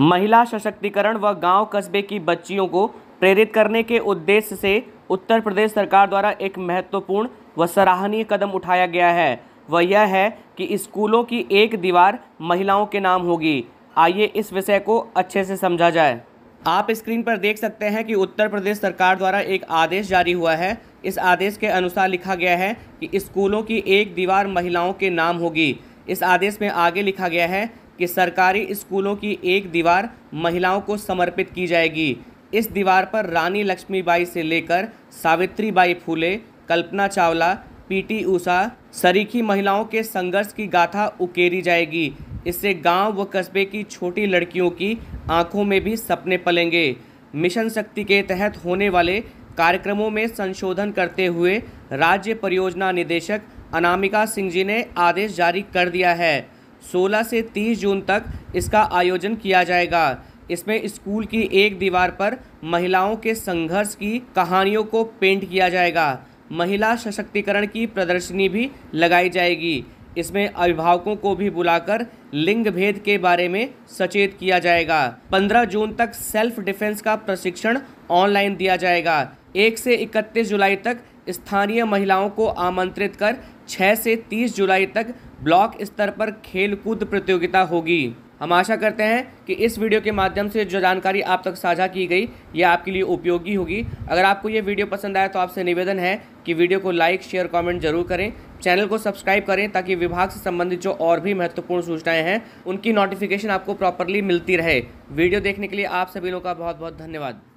महिला सशक्तिकरण व गांव कस्बे की बच्चियों को प्रेरित करने के उद्देश्य से उत्तर प्रदेश सरकार द्वारा एक महत्वपूर्ण व सराहनीय कदम उठाया गया है वह यह है कि स्कूलों की एक दीवार महिलाओं के नाम होगी आइए इस विषय को अच्छे से समझा जाए आप स्क्रीन पर देख सकते हैं कि उत्तर प्रदेश सरकार द्वारा एक आदेश जारी हुआ है इस आदेश के अनुसार लिखा गया है कि स्कूलों की एक दीवार महिलाओं के नाम होगी इस आदेश में आगे लिखा गया है कि सरकारी स्कूलों की एक दीवार महिलाओं को समर्पित की जाएगी इस दीवार पर रानी लक्ष्मीबाई से लेकर सावित्रीबाई फूले कल्पना चावला पीटी ऊषा सरीखी महिलाओं के संघर्ष की गाथा उकेरी जाएगी इससे गांव व कस्बे की छोटी लड़कियों की आंखों में भी सपने पलेंगे मिशन शक्ति के तहत होने वाले कार्यक्रमों में संशोधन करते हुए राज्य परियोजना निदेशक अनामिका सिंह जी ने आदेश जारी कर दिया है 16 से 30 जून तक इसका आयोजन किया जाएगा इसमें स्कूल की एक दीवार पर महिलाओं के संघर्ष की कहानियों को पेंट किया जाएगा महिला सशक्तिकरण की प्रदर्शनी भी लगाई जाएगी इसमें अभिभावकों को भी बुलाकर लिंग भेद के बारे में सचेत किया जाएगा 15 जून तक सेल्फ डिफेंस का प्रशिक्षण ऑनलाइन दिया जाएगा एक से 31 जुलाई तक स्थानीय महिलाओं को आमंत्रित कर छः से तीस जुलाई तक ब्लॉक स्तर पर खेलकूद प्रतियोगिता होगी हम आशा करते हैं कि इस वीडियो के माध्यम से जो जानकारी आप तक साझा की गई यह आपके लिए उपयोगी होगी अगर आपको ये वीडियो पसंद आया तो आपसे निवेदन है कि वीडियो को लाइक शेयर कमेंट जरूर करें चैनल को सब्सक्राइब करें ताकि विभाग से संबंधित जो और भी महत्वपूर्ण सूचनाएं हैं उनकी नोटिफिकेशन आपको प्रॉपरली मिलती रहे वीडियो देखने के लिए आप सभी लोग का बहुत बहुत धन्यवाद